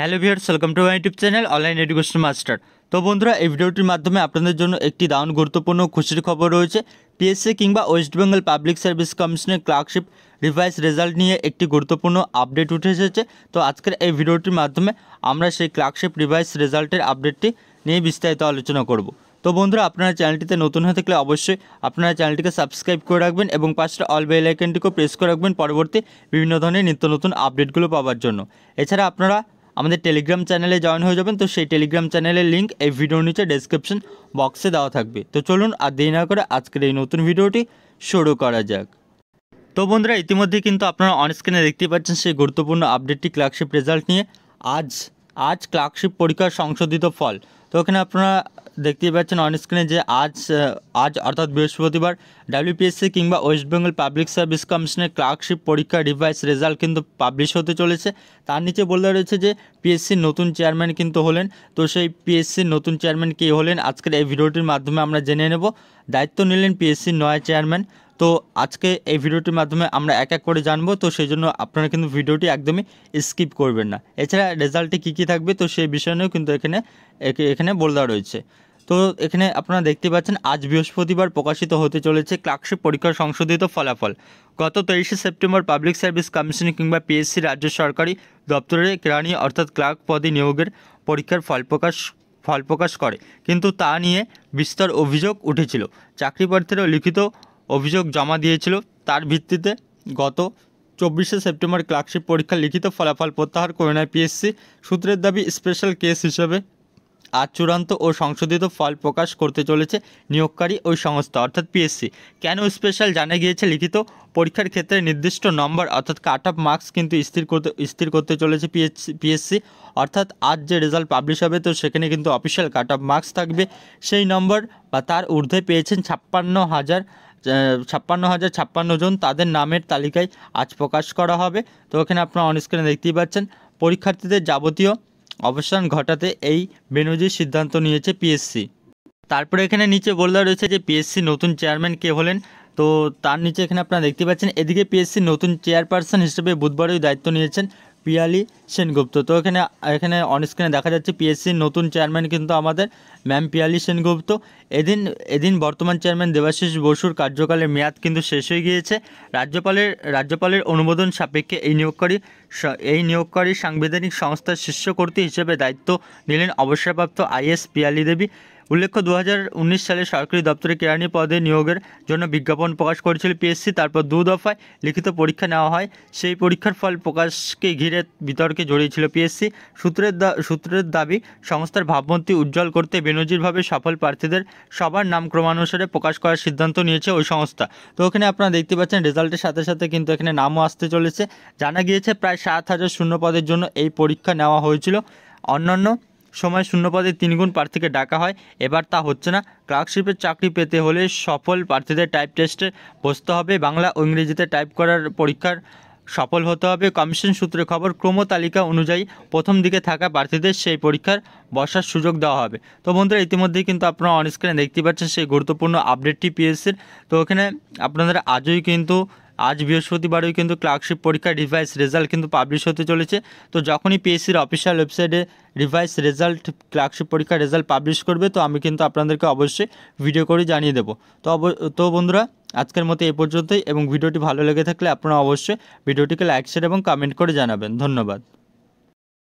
hello viewers welcome to my YouTube channel online education master তো বন্ধুরা এই ভিডিওটির মাধ্যমে আপনাদের জন্য একটি দারুণ গুরুত্বপূর্ণ খুশির খবর রয়েছে পিএসসি কিংবা ওয়েস্ট বেঙ্গল পাবলিক সার্ভিস কমিশনের ক্লার্কশিপ রিভাইস রেজাল্ট নিয়ে একটি গুরুত্বপূর্ণ আপডেট উঠে এসেছে তো আজকের এই ভিডিওটির মাধ্যমে আমরা সেই ক্লার্কশিপ রিভাইস রেজাল্টের আপডেটটি নিয়ে বিস্তারিত আলোচনা করব তো বন্ধুরা আপনারা চ্যানেলটিতে নতুন হয়ে থাকলে অবশ্যই আপনারা চ্যানেলটিকে সাবস্ক্রাইব করে রাখবেন এবং পাশটা অল বেল আইকনটিকেও প্রেস করে রাখবেন পরবর্তী বিভিন্ন ধরনের নিত্য নতুন আপডেটগুলো পাওয়ার জন্য এছাড়া আপনারা আমাদের টেলিগ্রাম চ্যানেলে জয়েন হয়ে যাবেন তো সেই টেলিগ্রাম চ্যানেলের লিঙ্ক এই ভিডিওর নিচে ডেসক্রিপশন বক্সে দেওয়া থাকবে তো চলুন আর দেরি না করে আজকের এই নতুন ভিডিওটি শুরু করা যাক তো বন্ধুরা ইতিমধ্যে কিন্তু আপনারা অনস্ক্রিনে দেখতে পাচ্ছেন সেই গুরুত্বপূর্ণ আপডেটটি ক্লার্কশিপ রেজাল্ট নিয়ে আজ আজ ক্লার্কশিপ পরীক্ষার সংশোধিত ফল তো এখানে আপনারা দেখতেই পাচ্ছেন অনস্ক্রিনে যে আজ আজ অর্থাৎ বৃহস্পতিবার ডাব্লিউপিএসসি কিংবা ওয়েস্ট বেঙ্গল পাবলিক সার্ভিস কমিশনের ক্লার্কশিপ পরীক্ষা রিভাইস রেজাল্ট কিন্তু পাবলিশ হতে চলেছে তার নিচে বলতে রয়েছে যে পিএসসির নতুন চেয়ারম্যান কিন্তু হলেন তো সেই পিএসসির নতুন চেয়ারম্যান কে হলেন আজকের এই ভিডিওটির মাধ্যমে আমরা জেনে নেব দায়িত্ব নিলেন পিএসসির নয় চেয়ারম্যান তো আজকে এই ভিডিওটির মাধ্যমে আমরা এক এক করে জানবো তো সেই জন্য আপনারা কিন্তু ভিডিওটি একদমই স্কিপ করবেন না এছাড়া রেজাল্টে কী কী থাকবে তো সেই বিষয় নিয়েও কিন্তু এখানে এখানে বলে দেওয়া রয়েছে তো এখানে আপনারা দেখতে পাচ্ছেন আজ বৃহস্পতিবার প্রকাশিত হতে চলেছে ক্লার্কশিপ পরীক্ষার সংশোধিত ফলাফল গত তেইশে সেপ্টেম্বর পাবলিক সার্ভিস কমিশন কিংবা পিএসসি রাজ্য সরকারি দপ্তরে কেরানি অর্থাৎ ক্লার্ক পদে নিয়োগের পরীক্ষার ফল প্রকাশ ফল প্রকাশ করে কিন্তু তা নিয়ে বিস্তর অভিযোগ উঠেছিল চাকরি প্রার্থীরা লিখিত অভিযোগ জমা দিয়েছিল তার ভিত্তিতে গত চব্বিশে সেপ্টেম্বর ক্লার্কশিপ পরীক্ষার লিখিত ফলাফল প্রত্যাহার করে নেয় পিএসসি সূত্রের দাবি স্পেশাল কেস হিসেবে আজ চূড়ান্ত ও সংশোধিত ফল প্রকাশ করতে চলেছে নিয়োগকারী ওই সংস্থা অর্থাৎ পিএসসি কেন স্পেশাল জানা গিয়েছে লিখিত পরীক্ষার ক্ষেত্রে নির্দিষ্ট নম্বর অর্থাৎ কাট অফ মার্কস কিন্তু স্থির করতে স্থির করতে চলেছে পিএসসি অর্থাৎ আজ যে রেজাল্ট পাবলিশ হবে তো সেখানে কিন্তু অফিসিয়াল কাট অফ মার্কস থাকবে সেই নম্বর বা তার ঊর্ধ্বে পেয়েছেন ছাপ্পান্ন হাজার ছাপ্পান্ন হাজার ছাপ্পান্ন জন তাদের নামের তালিকায় আজ প্রকাশ করা হবে তো ওখানে আপনারা অনস্ক্রিনে দেখতেই পাচ্ছেন পরীক্ষার্থীদের যাবতীয় অবসান ঘটাতে এই বেনজির সিদ্ধান্ত নিয়েছে পিএসসি তারপরে এখানে নিচে বলা রয়েছে যে পিএসসি নতুন চেয়ারম্যান কে হলেন তো তার নিচে এখানে আপনারা দেখতে পাচ্ছেন এদিকে পিএসসি নতুন চেয়ারপারসন হিসেবে বুধবারই দায়িত্ব নিয়েছেন পিয়ালি সেনগুপ্ত তো এখানে এখানে অনস্ক্রিনে দেখা যাচ্ছে পিএসসির নতুন চেয়ারম্যান কিন্তু আমাদের ম্যাম পিয়ালি সেনগুপ্ত এদিন এদিন বর্তমান চেয়ারম্যান দেবাশিস বসুর কার্যকালের মেয়াদ কিন্তু শেষ হয়ে গিয়েছে রাজ্যপালের রাজ্যপালের অনুমোদন সাপেক্ষে এই নিয়োগকারী এই নিয়োগকারী সাংবিধানিক সংস্থার শীর্ষকর্তী হিসেবে দায়িত্ব নিলেন অবসরপ্রাপ্ত আইএস পিয়ালি দেবী উল্লেখ্য দু সালে সরকারি দপ্তরে কেরানি পদে নিয়োগের জন্য বিজ্ঞাপন প্রকাশ করেছিল পিএসসি তারপর দু দফায় লিখিত পরীক্ষা নেওয়া হয় সেই পরীক্ষার ফল প্রকাশকে ঘিরে বিতর্কে জড়িয়েছিল পিএসসি সূত্রের সূত্রের দাবি সংস্থার ভাবমূর্তি উজ্জ্বল করতে বেনজিরভাবে সফল প্রার্থীদের সবার নাম ক্রমানুসারে প্রকাশ করার সিদ্ধান্ত নিয়েছে ওই সংস্থা তো ওখানে আপনারা দেখতে পাচ্ছেন রেজাল্টের সাথে সাথে কিন্তু এখানে নামও আসতে চলেছে জানা গিয়েছে প্রায় সাত হাজার শূন্য পদের জন্য এই পরীক্ষা নেওয়া হয়েছিল অন্যান্য সময় শূন্য পদে তিনগুণ প্রার্থীকে ডাকা হয় এবার তা হচ্ছে না ক্লার্কশিপের চাকরি পেতে হলে সফল প্রার্থীদের টাইপ টেস্টে বসতে হবে বাংলা ও ইংরেজিতে টাইপ করার পরীক্ষার সফল হতে হবে কমিশন সূত্রে খবর ক্রম তালিকা অনুযায়ী প্রথম দিকে থাকা প্রার্থীদের সেই পরীক্ষার বসার সুযোগ দেওয়া হবে তো বন্ধুরা ইতিমধ্যেই কিন্তু আপনারা অনস্ক্রিনে দেখতে পাচ্ছেন সেই গুরুত্বপূর্ণ আপডেটটি পিএসসির তো ওখানে আপনাদের আজই কিন্তু আজ বৃহস্পতিবারই কিন্তু ক্লার্কশিপ পরীক্ষার রিভাইস রেজাল্ট কিন্তু পাবলিশ হতে চলেছে তো যখনই পিএসসির অফিসিয়াল ওয়েবসাইটে রিভাইস রেজাল্ট ক্লার্কশিপ পরীক্ষার রেজাল্ট পাবলিশ করবে তো আমি কিন্তু আপনাদেরকে অবশ্যই ভিডিও করে জানিয়ে দেবো তো তো বন্ধুরা আজকের মতো এ পর্যন্তই এবং ভিডিওটি ভালো লেগে থাকলে আপনারা অবশ্যই ভিডিওটিকে লাইক শেয়ার এবং কমেন্ট করে জানাবেন ধন্যবাদ